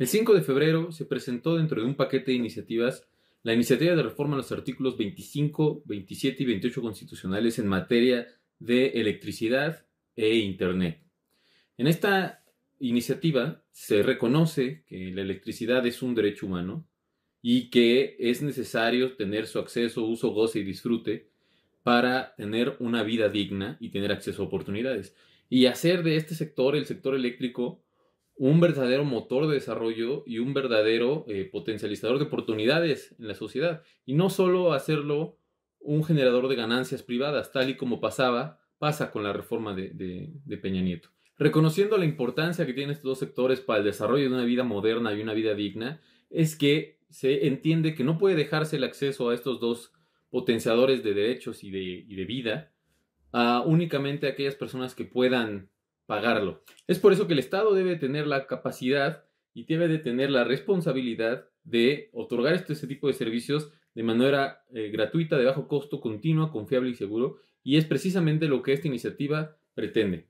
El 5 de febrero se presentó dentro de un paquete de iniciativas la iniciativa de reforma a los artículos 25, 27 y 28 constitucionales en materia de electricidad e Internet. En esta iniciativa se reconoce que la electricidad es un derecho humano y que es necesario tener su acceso, uso, goce y disfrute para tener una vida digna y tener acceso a oportunidades. Y hacer de este sector, el sector eléctrico, un verdadero motor de desarrollo y un verdadero eh, potencializador de oportunidades en la sociedad. Y no solo hacerlo un generador de ganancias privadas, tal y como pasaba, pasa con la reforma de, Peña Nieto. Reconociendo la importancia que tienen estos dos sectores para el desarrollo de una vida moderna y una vida digna, es que se entiende que no puede dejarse el acceso a estos dos potenciadores de derechos y de, vida a únicamente a aquellas personas que puedan pagarlo. Es por eso que el Estado debe tener la capacidad y debe de tener la responsabilidad de otorgar este, este tipo de servicios de manera eh, gratuita, de bajo costo, continua, confiable y seguro. Y es precisamente lo que esta iniciativa pretende.